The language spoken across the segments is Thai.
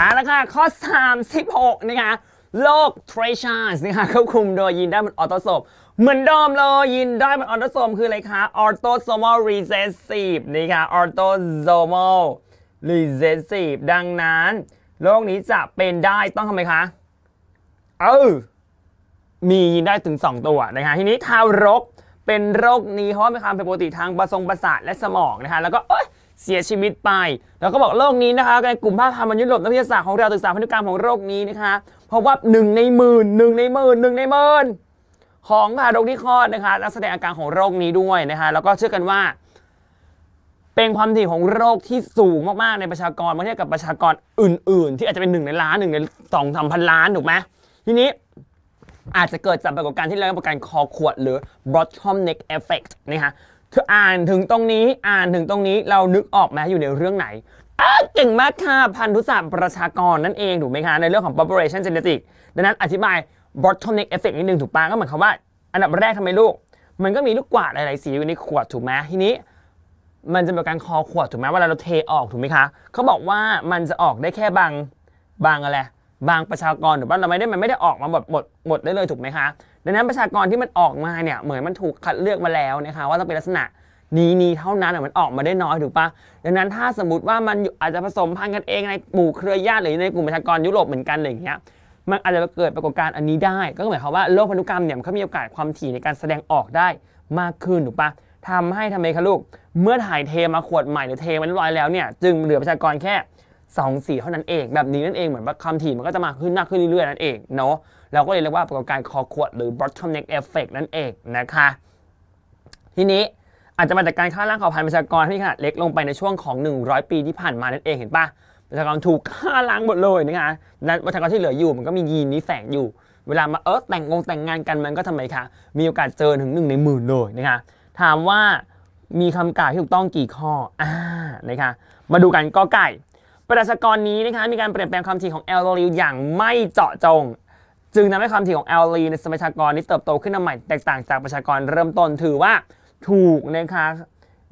เอาละค่ะข้อ 36นะคะโลก t r e a s u r e นะคะควบคุมโดยยีนได้มันออโตโซมเหมือนดอมเลยยีนได้มันออโตโซมคืออะไรคะ autosomal recessive นะคะ autosomal recessive ดังนั้น โรคนี้จะเป็นได้ต้องทำไมคะ เออมียีนได้ถึง 2 ตัวนะคะทีนี้ทารกเป็นโรคนี้ เพราะมีความผิดปกติทางประสงประสาทและสมองนะคะแล้วก็เอ้ยเสียชีวิตไป แล้วก็บอกโรคนี้นะคะในกลุ่มภาคธรรมยุทธ์หลบนักวิทยาศาสตร์ของเราศึกษาพันธุกรรมของโรคนี้นะคะเพราะว่าหนึ่งในหมื่นหนึ่งในหมื่นหนึ่งในหมื่นของผ่ารคที่คลอดนะคะและแสดงอาการของโรคนี้ด้วยนะคะแล้วก็เชื่อกันว่า เป็นความถี่ของโรคที่สูงมาก ๆ ในประชากรเมื่อเทียบกับประชากรอื่นๆ ที่อาจจะเป็นหนึ่งในล้านหนึ่งในสองสามพันล้านถูกไหมทีนี้อาจจะเกิดจากปรากฏการณ์ที่เรียกว่าการคอขวด หรือ bottom neck effect นะคะเธออ่านถึงตรงนี้อ่านถึงตรงนี้เรานึกออกไหมอยู่ในเรื่องไหนเก่งมากค่ะพันธุศาสตร์ประชากรนั่นเองถูกไหมคะ ในเรื่องของ population genetics ดังนั้นอธิบาย bottleneck effect นิดนึงถูกปะก็เหมือนคำาว่า อันดับแรกทำไมลูก มันก็มีลูกกวาดหลายๆ สีอยู่ในขวดถูกไหมทีนี้ มันจะเป็นการคอขวดถูกไหมเวลาเราเทออกถูกไหมคะเขาบอกว่ามันจะออกได้แค่บางบางอะไรบางประชากรหรือว่าเราไม่ได้มันไม่ได้ออกมาหมดหมดหมดได้เลยถูกไหมคะดังนั้นประชากรที่มันออกมาเนี่ยเหมือนมันถูกคัดเลือกมาแล้วนะคะว่าต้องเป็นลักษณะนี้นี้เท่านั้นมันออกมาได้น้อยถูกปะดังนั้นถ้าสมมติว่ามันอาจจะผสมพันธุ์กันเองในหมู่เครือญาติหรือในกลุ่มประชากรยุโรปเหมือนกันอะไรอย่างเงี้ยมันอาจจะเกิดปรากฏการณ์อันนี้ได้ก็หมายความว่าโรคพันธุกรรมเนี่ยมันเขามีโอกาสความถี่ในการแสดงออกได้มากขึ้นถูกปะทำให้ทำไมคะลูกเมื่อถ่ายเทมาขวดใหม่หรือเทมันร้อยแล้วเนี่ยจึงเหลือประชากรแค่2ีเท่านั้นเอง แบบนี้นั่นเอง เหมือนว่าคำถี่มันก็จะมาขึ้นหนักขึ้นเรื่อยๆนั่นเองเนาะเราก็เลยเรียกว่าปรากฏการณ์คอขวด หรือ bottom neck effect นั่นเองนะคะทีนี้อาจจะมาจากการฆ่าล้างเผ่าพันธุ์ประชากรที่ขนาดเล็กลงไปในช่วงของ 100 ปีที่ผ่านมานั่นเองเห็นปะประชากรถูกฆ่าล้างหมดเลยนะคะและประชากรที่เหลืออยู่มันก็มียีนนี้แฝงอยู่ เวลามาเออแต่งงงแต่งงานกันมันก็ทำไมคะมีโอกาสเจอถึงหนึ่งในหมื่นเลยนะคะถามว่ามีคำกล่าวที่ถูกต้องกี่ข้ออ่านะคะมาดูกันกอไก่ปรัชกรนี้นะคะมีการเปลี่ยนแปลงความถี่ของแอลโลลีอย่างไม่เจาะจง จึงทำให้ความถี่ของแอลโลีในประชากรนี้เติบโตขึ้นมาใหม่แตกต่างจากประชากรเริ่มต้นถือว่าถูกนะคะ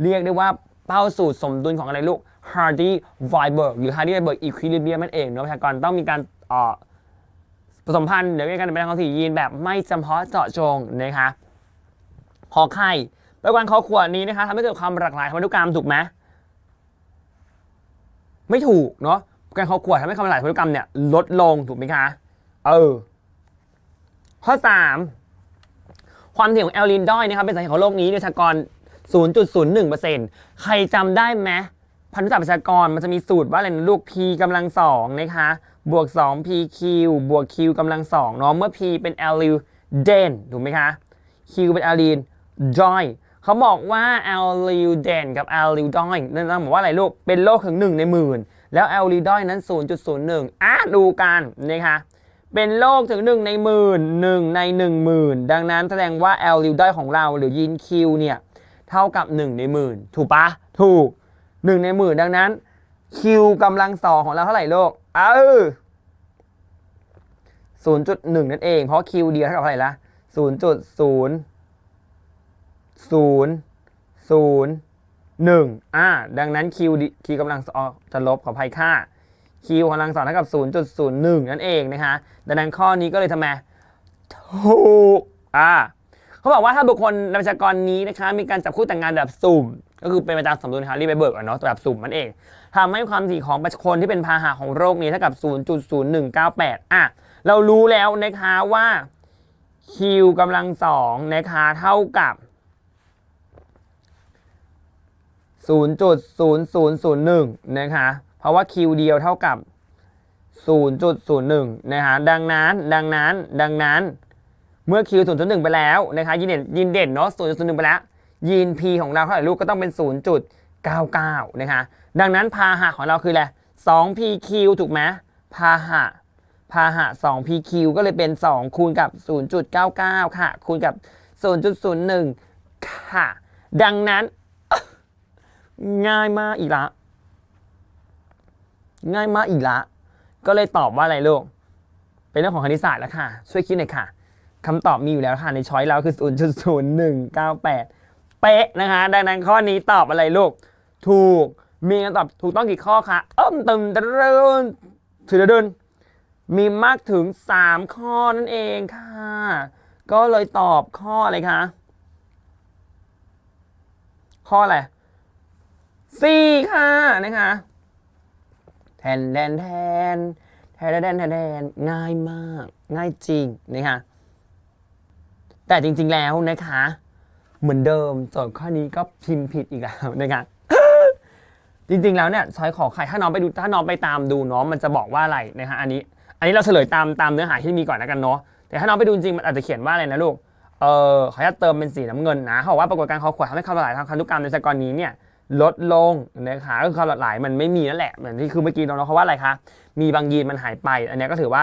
เรียกได้ว่า เป้าสูตรสมดุลของอะไรลูก Hardy v i b e r หรือ Hardy v i b e r Equilibrium นั่นเองเนาะประชากรต้องมีการผสมพันธุ์หรือการเปลี่ยนแปลงของถี่ยีนแบบไม่จำเพาะเจาะจงนะคะขอไข่ประการขอขวดนี้นะคะทำให้เกิดความหลากหลายทางพันธุกรรมถูกไหมไม่ถูกเนาะ การเขาขวดทำให้คำหลายพฤติกรรมเนี่ย ลดลงถูกไหมคะ เออ ข้อ 3 ความเสี่ยงของแอลลินดอยนะครับเป็นสาเหตุของโรคนี้ในประชากร 0.01%ใครจำได้ไหมพันธุศาสตร์ประชากรมันจะมีสูตรว่าอะไรนะลูก p กำลังสองนะคะบวก 2pq บวก q กำลังสองเนาะเมื่อ p เป็นแอลลินเดนถูกไหมคะ q เป็นแอลลินดอยเขาบอกว่าแอลลิวเดนกับแอลลิวดอยนั่นบอกว่าอะไรลูกเป็นโรคถึงหนึ่งในหมื่นแล้วแอลลิวดอยนั้น 0.01อ่ะดูกันนะคะเป็นโรคถึงหนึ่งในหมื่นหนึ่งในหนึ่งหมื่นดังนั้นแสดงว่าแอลลิวดอยของเราหรือยีนคิวเนี่ยเท่ากับ 1 ในหมื่นถูกปะถูกหนึ่งในหมื่นดังนั้นคิวกำลังสองของเราเท่าไหร่โลกอ้า0.1 นั่นเองเพราะคิวเดียวเท่ากับเท่าไหร่ละ0.0ศูนย์ศูนย์หนึ่งอ่า ดังนั้นคิวคิวกำลังสองจะลบขอภัยค่าคิวกำลังสองเท่ากับ0.01นั่นเองนะคะดังนั้นข้อนี้ก็เลยทำไมถูกอ่า เขาบอกว่าถ้าบุคคลนัรชากรนี้นะคะมีการจับคู่แต่งงานแบบสุ่ม ก็คือเป็นไปตามสมดุลฮาร์รีไเบิร์กเนาะ แบบสุ่มมันเองทำให้ความถี่ของประชาที่เป็นพาหะของโรคนี้เท่ากับ 0.0198อ่ะเรารู้แล้วนะคะว่าคิวกำลังสองนะคะเท่ากับ0.0001นะคะเพราะว่า Q เดียวเท่ากับ 0.01 นะคะดังนั้น ดังนั้นดังนั้นเมื่อ Q 0.1ไปแล้วนะคะยีนเด่นยีนเด่นเนาะ0.01ไปแล้วยีน P ของเราเท่าไหร่ลูกก็ต้องเป็น 0.99นะคะดังนั้นพาหะของเราคืออะไร 2PQ ถูกไหมพาหะพาหะ 2PQ ก็เลยเป็น 2 คูณกับ 0.99 ค่ะคูณกับ 0.01 ค่ะดังนั้นง่ายมากอีละง่ายมากอีละก็เลยตอบว่าอะไรลูกเป็นเรื่องของคณิตศาสตร์แล้วค่ะ ช่วยคิดหน่อยค่ะคำตอบมีอยู่แล้วค่ะ ในช้อยเราคือ 0.0198 เป๊ะนะคะดังนั้นข้อนี้ตอบอะไรลูกถูกมีคำตอบ ถูกต้องกี่ข้อคะเอิ่มตึมตะรุนถือเดินมีมากถึง 3 ข้อนั่นเองค่ะ ก็เลยตอบข้ออะไรคะข้ออะไรสี่ค่ะนะคะแทนแดนแทนแทนแดนแทนแดนง่ายมาก ง่ายจริงนะคะ แต่จริงๆแล้วนะคะเหมือนเดิมโจทย์ข้อนี้ก็พิมพ์ผิดอีกแล้วนะคะจริงๆแล้วเนี่ยซอยขอไข่ถ้าน้องไปดูถ้าน้องไปตามดูเนาะมันจะบอกว่าอะไรนะคะอันนี้อันนี้เราเฉลยตามตามเนื้อหาที่มีก่อนแล้วกันเนาะแต่ถ้าน้องไปดูจริงมันอาจจะเขียนว่าอะไรนะลูกเออขออนุเติมเป็นสีน้ำเงินนะเขาบอกว่าปรากฏการณ์เขาขวดทำให้คำหลายทางคันธุกรรมในสกอรนี้เนี่ยลดลงนะคะก็คือความหลากหลายมันไม่มีนั่นแหละเหมือนที่คือเมื่อกี้น้องๆเขาว่าอะไรคะมีบางยีนมันหายไป อันนี้ก็ถือว่า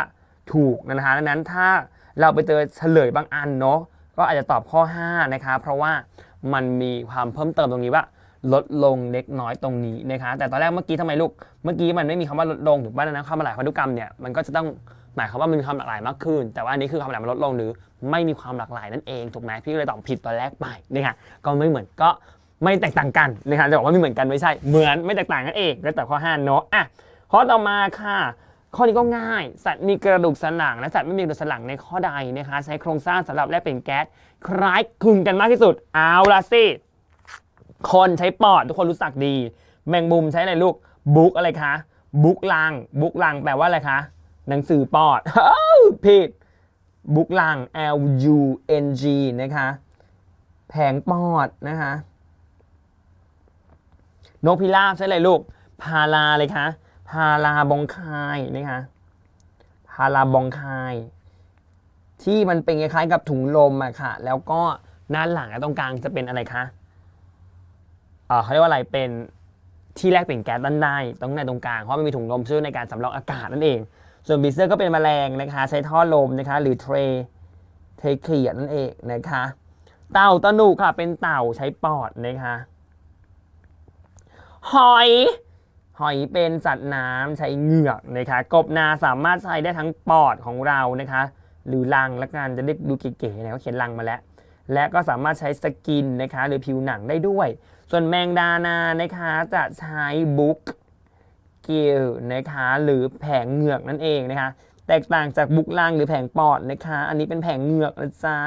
ถูกนะคะดังนั้นถ้าเราไปเจอเฉลยบางอันเนาะก็อาจจะตอบข้อ5นะคะเพราะว่ามันมีความเพิ่มเติมตรงนี้ว่า ลดลงเล็กน้อยตรงนี้นะคะแต่ตอนแรกเมื่อกี้ทำไมลูกเมื่อกี้มันไม่มีคำว่าลดลงถูกป่ะนะคมหลายพันธุกรรมเนี่ยมันก็จะต้องหมายความว่ามันมีความหลากหลายมากขึ้น แต่ว่าอันนี้คือความหลากหลายมันลดลงหรือ ไม่มีความหลากหลายนั่นเองถูกไหมพี่เลยตอบผิดตอนแรกไปนะคะก็ไม่เหมือนก็ไม่แตกต่างกันนะครับจะบอกว่าไม่เหมือนกันไม่ใช่ เหมือนไม่แตกต่างกันเองก็แต่ข้อ5เนาะอ่ะข้อต่อมาค่ะ ข้อนี้ก็ง่ายสัตว์มีกระดูกสันหลังและสัตว์ไม่มีกระดูกสันหลังในข้อใดนะคะ ใช้โครงสร้างสำหรับแลกเปลี่ยนแก๊สคล้ายคลึงกันมากที่สุด เอาละสิคนใช้ปอดทุกคนรู้สักดี แมงมุมใช้อะไรลูกบุกอะไรคะบุกลังบุกลังแปลว่าอะไรคะหนังสือปอดผิดบุกลัง L U N G นะคะ แผงปอดนะคะนกพิราบใช่เลยลูก พาราเลยคะพาราบองคายนะคะพาราบองคาย ที่มันเป็นคล้ายๆกับถุงลมอะค่ะ แล้วก็ด้านหลังตรงกลางจะเป็นอะไรคะเขาเรียกว่าอะไรเป็นที่แรกเปลี่ยนแก๊สด้านในตรงในตรงกลาง เพราะมันมีถุงลมช่วยในการสำรองอากาศนั่นเอง ส่วนบีเซอร์ก็เป็นแมลงนะคะ ใช้ท่อลมนะคะ หรือเทรเทเลียดนั่นเองนะคะ เต่าตะหนุค่ะ เป็นเต่าใช้ปอดนะคะหอย หอยเป็นสัตว์น้ำใช้เหงือกนะคะ กบนาสามารถใช้ได้ทั้งปอดของเรานะคะ หรือลังและกันจะได้ดูเก๋ๆนะเขเขียนลังมาแล้ว และก็สามารถใช้สกินนะคะ หรือผิวหนังได้ด้วย ส่วนแมงดานานะคะจะใช้บุ๊กกิลนะคะหรือแผงเหงือกนั่นเองนะคะ แตกต่างจากบุกลังหรือแผงปอดนะคะ อันนี้เป็นแผงเหงือกนะจ๊ะ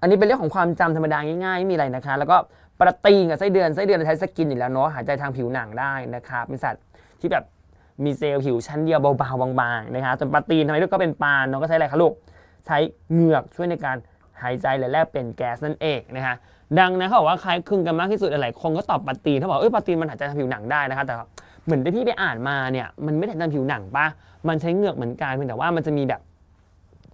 อันนี้เป็นเรื่องของความจำธรรมดาง่ายๆไม่มีอะไรนะคะแล้วก็ประตีกับไส้เดือนไส้เดือนเราใช้สกินอยู่แล้วเนาะหายใจทางผิวหนังได้นะครับเป็นสัตว์ที่แบบมีเซลล์ผิวชั้นเดียวเบาๆบางๆนะครับส่วนปลาตีนทำไมลูกก็เป็นปลาเนาะก็ใช้อะไรคะลูกใช้เหงือกช่วยในการหายใจและแลกเปลี่ยนแก๊สนั่นเองนะฮะดังนั้นเขาบอกว่าคล้ายคลึงกันมากที่สุดหลายคนก็ตอบปลาตีนเขาบอกเออปลาตีนมันหายใจทางผิวหนังได้นะครับแต่เหมือนที่พี่ไปอ่านมาเนี่ยมันไม่ได้ทางผิวหนังปะมันใช้เหงือกเหมือนกันเพียงแต่ว่ามันจะมีแบบ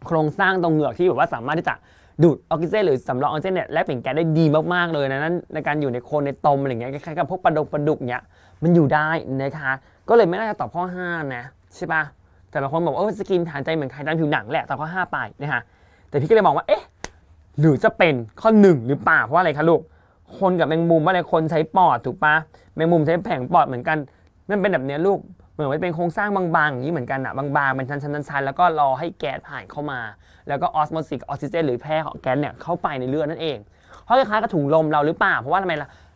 โครงสร้างตรงเหงือกที่แบบว่าสามารถที่จะดูดออกซิเจนหรือสำรองออกซิเจนเนี่ยแลกเปลี่ยนแก๊สได้ดีมากๆเลยนะนั้นในการอยู่ในโคนในตมอะไรเงี้ยคล้ายๆกับพวกปลาดุกปลาดุกเนี่ยมันอยู่ได้นะคะก็เลยไม่น่าจะตอบข้อ5นะใช่ปะแต่บางคนบอกว่าสกินฐานใจเหมือนใครตามผิวหนังแหละตอบข้อ5ไปนะคะแต่พี่ก็เลยบอกว่าเอ๊ะหรือจะเป็นข้อ1หรือเปล่าเพราะอะไรคะลูกคนกับแมงมุมว่าอะไรคนใช้ปอดถูกปะแมงมุมใช้แผงปอดเหมือนกันมันเป็นแบบเนี้ยลูกหมือนมันเป็นโครงสร้างบางๆอย่างนี้เหมือนกันอะบางๆเป็นชั้นๆๆแล้วก็รอให้แก๊สผ่านเข้ามา แล้วก็ออสโมซิสออกซิเจนหรือแพร่ของแก๊สเนี่ยเข้าไปในเลือดนั่นเองเพราะคล้ายๆ กับถุงลมเราหรือเปล่า เพราะว่าทำไม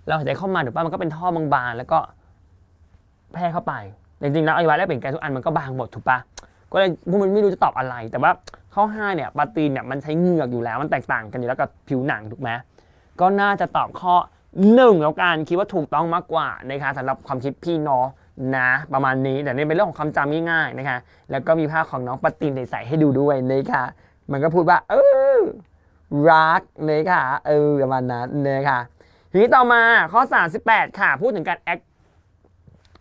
เราหายใจเข้ามาหรือเปล่ามันก็เป็นท่อบางๆ แล้วก็แพร่เข้าไป จริงๆแล้วอวัยวะแลกเปลี่ยนแก๊สทุกอันมันก็บางหมดถูกปะก็เลยพวกมันไม่รู้จะตอบอะไร แต่ว่าข้อห้าเนี่ยปาตีนเนี่ยมันใช้เหงือกอยู่แล้วมันแตกต่างกันอยู่แล้วกับผิวหนังถูกไหมก็น่าจะตอบข้อหนึ่งแล้วกันคิดว่าถูกต้องมากกว่านะคะสำหรับความคิดพี่เนาะนะ ประมาณนี้แต่นี่เป็นเรื่องของคมจำง่ายๆนะคะแล้วก็มีภาพของน้องปตินใส่ให้ดูด้วยนะคะมันก็พูดว่า เออ รักเลยค่ะเออ ประมาณนั้นเลยค่ะทีนี้ต่อมาข้อ 38 ค่ะพูดถึงการ act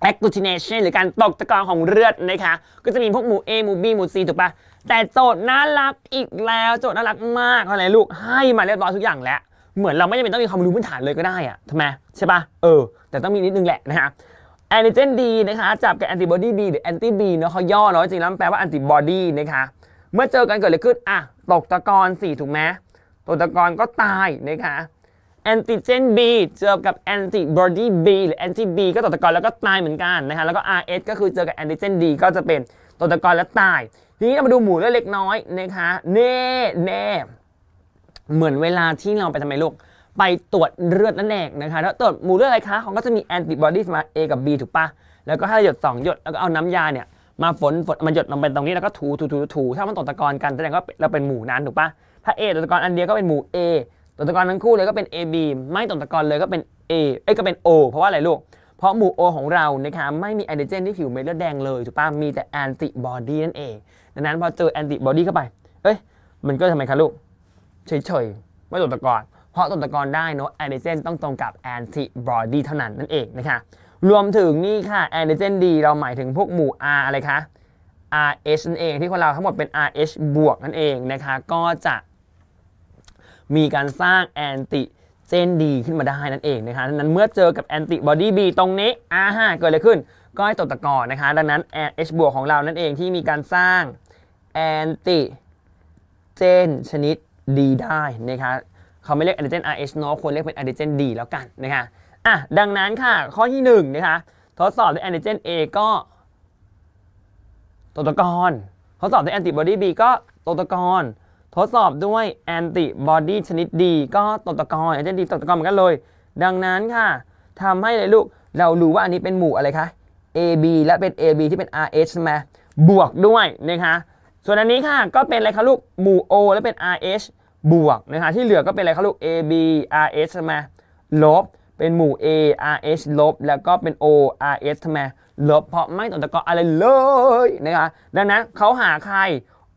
แอค l ูช i น a t i หรือการตกตะกอนของเลือดนะคะก็จะมีพวกหมู่ A หมู่ B หมู่ C ถูกปะแต่โจทย์น่ารักอีกแล้วโจทย์น่ารักมากอะไรลูกให้มาเรียบร้อยทุกอย่างแล้วเหมือนเราไม่จำเป็นต้องมีความรู้พื้นฐานเลยก็ได้อะทำไมใช่ปะเออแต่ต้องมีนิดนึงแหละนะคะแอนติเจนดีนะคะจับกับแอนติบอดีบีหรือแอนติบีเนาะเขาย่อเนาะจริงแล้วแปลว่าแอนติบอดีนะคะเมื่อเจอกันเกิดอะไรขึ้นอ่ะตกตะกอนสี่ถูกไหมตกตะกอนก็ตายนะคะแอนติเจนบีเจอกับแอนติบอดีบีหรือแอนติบีก็ตกตะกอนแล้วก็ตายเหมือนกันนะคะแล้วก็ RS ก็คือเจอกับแอนติเจนดีก็จะเป็นตกตะกอนและตายทีนี้เรามาดูหมู่เล็กน้อยนะคะ เน่เน่เหมือนเวลาที่เราไปทำไมลูกไปตรวจเลือดนั่นเองนะคะแล้วตรวจหมู่เลือดอะไรคะ ของก็จะมีแอนติบอดีมาเอกับ B ถูกปะแล้วก็ให้หยด2หยด แล้วก็เอาน้ำยาเนี่ยมาฝนฝนมันหยดลงไปตรงนี้ แล้วก็ถูถูถู ถู ถ้ามันตกตะกอนกันแสดงว่าเราเป็นหมู่นั้นถูกปะถ้า A ตกตะกอนอันเดียวก็เป็นหมู่ A ตกตะกอนทั้งคู่เลยก็เป็น AB ไม่ตกตะกอนเลยก็เป็น A เอ้อก็เป็น O เพราะว่าอะไรลูก เพราะหมู่ O ของเรานะคะไม่มีแอนติเจนที่ผิวเม็ดเลือดแดงเลยถูกปะมีแต่แอนติบอดีนั่นเองดังนั้นพอเจอแอนติบอดีเข้าไป เอ้ยมันก็ทำไมคะลูกเฉยๆไม่ตกตะกอนเพราะตัวตะกอนได้เนาะแอนติเจนต้องตรงกับแอนติบอดีเท่านั้นนั่นเองนะคะรวมถึงนี่ค่ะแอนติเจนดีเราหมายถึงพวกหมู่ R อะไรคะ RH นั่นเองที่คนเราทั้งหมดเป็น RH บวกนั่นเองนะคะก็จะมีการสร้างแอนติเจนดีขึ้นมาได้นั่นเองนะคะดังนั้นเมื่อเจอกับแอนติบอดีบีตรงนี้ r 5เกิดอะไรขึ้นก็ให้ตัวตะกอนนะคะดังนั้น RH บวกของเรานั่นเองที่มีการสร้างแอนติเจนชนิดดีได้นะคะเขาไม่เรียกอะดิเจน RH เนอะควรเรียกเป็นอะดิเจน D แล้วกันนะคะอ่ะ ดังนั้นค่ะข้อที่1นะคะ ทดสอบด้วยอะดิเจน A ก็ตัวตะกอนทดสอบด้วยแอนติบอดี B ก็ตัวตะกอนทดสอบด้วยแอนติบอดีชนิด D ก็ตัวตะกอนแอนติเจดีตัวตะกอนเหมือนกันเลย ดังนั้นค่ะทำให้เลยลูก เรารู้ว่าอันนี้เป็นหมู่อะไรคะ AB และเป็น AB ที่เป็น RH ใช่ไหมบวกด้วยนะคะส่วนอันนี้ค่ะก็เป็นอะไรคะลูก หมู่ O และเป็น RH บวกนะฮะที่เหลือก็เป็นอะไรครับลูก a b r s มาไมลบเป็นหมู่ a r s ลบ แล้วก็เป็น o r s มาไมลบ เพราะไม่ตรงตะกออะไรเลยนะคะดังนั้นเขาหาใคร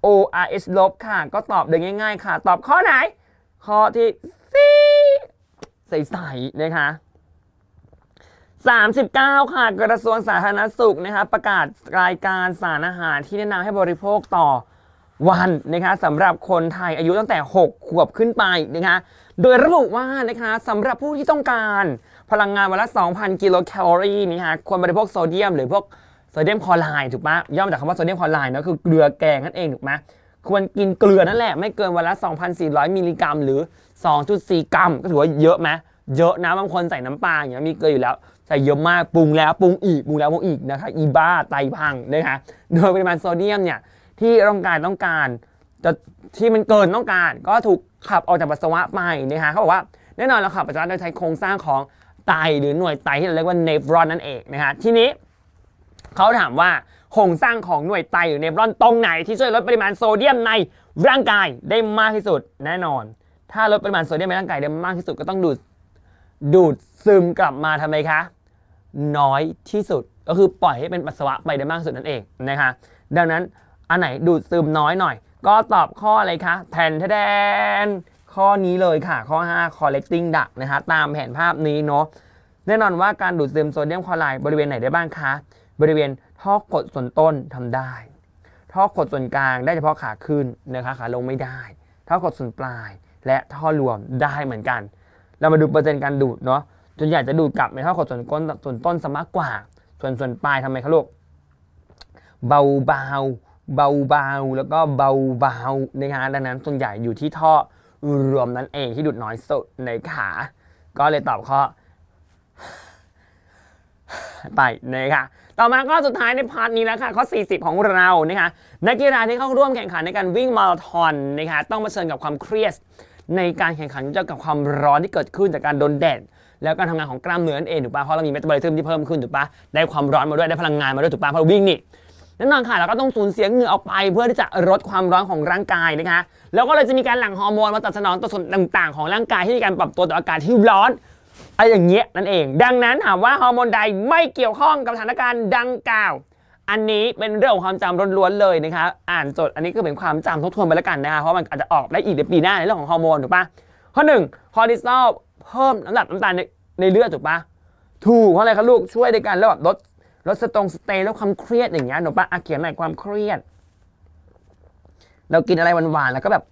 o r s ลบค่ะ ก็ตอบได้ง่ายๆค่ะตอบข้อไหน ข้อที่ C ใสๆนะคะ 39 ค่ะ กระทรวงสาธารณสุขนะคะประกาศรายการสารอาหารที่แนะนำให้บริโภคต่อวันนะคะสำหรับคนไทยอายุตั้งแต่ 6 ขวบขึ้นไปนะคะโดยระบุว่านะคะสำหรับผู้ที่ต้องการพลังงานวันละ 2,000 กิโลแคลอรี่นะคะควรบริโภคโซเดียมหรือพวก โซเดียมคลอไรด์ถูกปะย่อมาจากคำว่าโซเดียมคลอไรด์เนาะคือเกลือแกงนั่นเองถูกไหมควรกินเกลือนั่นแหละ ไม่เกินวันละ 2,400 มิลลิกรัม หรือ 2.4 กรัมก็ถือว่าเยอะไหมเยอะนะบางคนใส่น้ำปลาอย่างเงี้ยมีเกลืออยู่แล้ว ใส่เยอะมากปรุงแล้วปรุงอีกปรุงแล้วปรุงอีกนะคะอีบ้าไตพังนะคะโดยปริมาณโซเดียมเนี่ยที่ร่างกายต้องการจะที่มันเกินต้องการก็ถูกขับออกจากปัสสาวะไปนะคะเขาบอกว่าแน่นอนเราขับปัสสาวะโดยใช้โครงสร้างของไตหรือหน่วยไตที่เราเรียกว่าเนฟรอนนั่นเองนะฮะทีนี้เขาถามว่าโครงสร้างของหน่วยไตหรือเนฟรอนตรงไหนที่ช่วยลดปริมาณโซเดียมในร่างกายได้มากที่สุด แน่นอน ถ้าลดปริมาณโซเดียมในร่างกายได้มากที่สุดก็ต้องดูดดูดซึมกลับมาทำไมคะ น้อยที่สุด ก็คือปล่อยให้เป็นปัสสาวะไปได้มากที่สุดนั่นเองนะคะดังนั้นอันไหน ดูดซึมน้อยหน่อยก็ตอบข้ออะไรคะแทนแทนข้อนี้เลยค่ะ ข้อ 5 collecting duct นะคะตามแผนภาพนี้เนาะแน่นอนว่าการดูดซึมโซเดียมคลอไรด์บริเวณไหนได้บ้างคะ บริเวณท่อกดส่วนต้นทำได้ท่อกดส่วนกลางได้เฉพาะขาขึ้นนะคะขาลงไม่ได้ ท่อกดส่วนปลายและท่อรวมได้เหมือนกันเรามาดูเปอร์เซ็นต์การดูดเนาะจนใหญ่จะดูดกลับในท่อกดส่วนก้นส่วนต้นสมากกว่า ส่วนส่วนปลายทำไมคะลูกเบาบาเบา ๆ แล้วก็เบาๆนะคะดังนั้นส่วนใหญ่อยู่ที่ท่อรวมนั่นเองที่ดูดน้อยสุดในขา ก็เลยตอบข้อไปนะคะ ต่อมาก็สุดท้ายในพาร์ทนี้แล้วค่ะข้อ 40 ของเรานะคะนักกีฬาที่เข้าร่วมแข่งขันในการวิ่งมาราธอนนะคะต้องเผชิญกับความเครียดในการแข่งขันเจีกับความร้อนที่เกิดขึ้นจากการโดนแดดแล้วการทำงานของกล้ามเนื้อนั่นเองถูกปะเพราะเรามีเมตาบอลิซึมที่เพิ่มขึ้นถูกปะได้ความร้อนมาด้วยได้พลังงานมาด้วยถูกปะเพราะวิ่งนี่แน่นอนค่ะเราก็ต้องสูญเสียเหงื่อออกไปเพื่อที่จะลดความร้อนของร่างกายนะคะแล้วก็เลยจะมีการหลั่งฮอร์โมนมาตอบสนองต่อส่วนต่าง ๆของร่างกายที่มีการปรับตัวต่ออากาศที่ร้อนอะไรอย่างเงี้ยนั่นเอง ดังนั้นถามว่าฮอร์โมนใดไม่เกี่ยวข้องกับสถานการณ์ดังกล่าวอันนี้เป็นเรื่องของความจำล้วนๆเลยนะคะอ่านจดอันนี้ก็เป็นความจำทบทวนไปแล้วกันนะคะเพราะมันอาจจะออกได้อีกในปีหน้าในเรื่องของฮอร์โมนถูกปะข้อหนึ่งคอร์ติซอลเพิ่มน้ำหนักน้ำตาลในในเลือดถูกปะถูกเพราะอะไรครับลูกช่วยในการลดลดลดสตรงสเตย์ลดความเครียดอย่างเงี้ยหนูปะอาเขียนใหน่ความเครียด เรากินอะไรหวานๆแล้วก็แบบ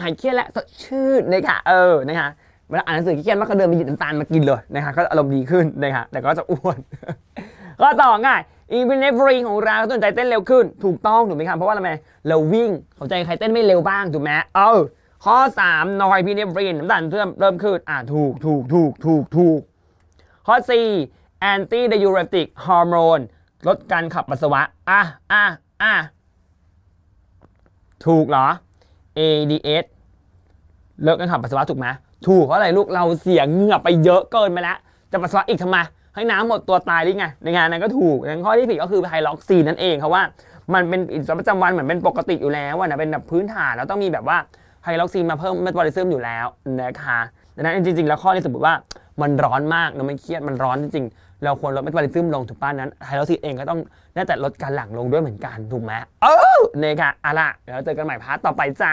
หายเครียดแล้วสดชื่นนะคะเออนะคะเวลาอ่านหนังสือเครียดมากก็เดินไปหยิบน้ำตาลมากินเลยนะคะก็อารมณ์ดีขึ้นนะคะแต่ก็จะอ้วนก็ต่อง่ายอีเวนต์ฟรีของเราตันใจเต้นเร็วขึ้น ถูกต้อง ถูกไหมครับเพราะว่าอะไรเราวิ่งหัวใจใครเต้นไม่เร็วบ้างถูกไหมเออข้อ3นอยพีเนฟรีนน้ำตาลเริ่มเริ่มขึ้นอ่าถูกถูก ถูก ถูกถูก ข้อ4แอนตี้ไดยูเรติกฮอร์โมนลดการขับปัสสาวะ อ่ะอ่ะอ่ะถูกเหรอ ADS เลิกการขับปัสสาวะถูกไหม ถูก เพราะอะไรลูกเราเสียงเงืออไปเยอะเกินไปแล้วจะปัสสาวะอีกทำไมให้น้ำหมดตัวตายรดอไงในงานนั้นก็ถูกในข้อที่ผิดก็คือไฮล็อกซีนั่นเองครับว่ามันเป็นประจำวันเหมือนเป็นปกติอยู่แล้ววนะเป็นแบบพื้นฐานแล้วต้องมีแบบว่าไฮล็อกซีนมาเพิ่มเมตาบอลิซึมอยู่แล้วนะคะดังนั้นจริงๆแล้วข้อนี้สมมติว่ามันร้อนมากนะมันเครียดมันร้อนจริงเราควรลดเมตาบอลิซึมลงถูกป้านั้นไฮโดรซีเองก็ต้องน่าจะลดการหลั่งลงด้วยเหมือนกันถูกไหมเออเนี่ยค่ะอะล่ะ เดี๋ยวเจอกันใหม่พาร์ทต่อไปจ้า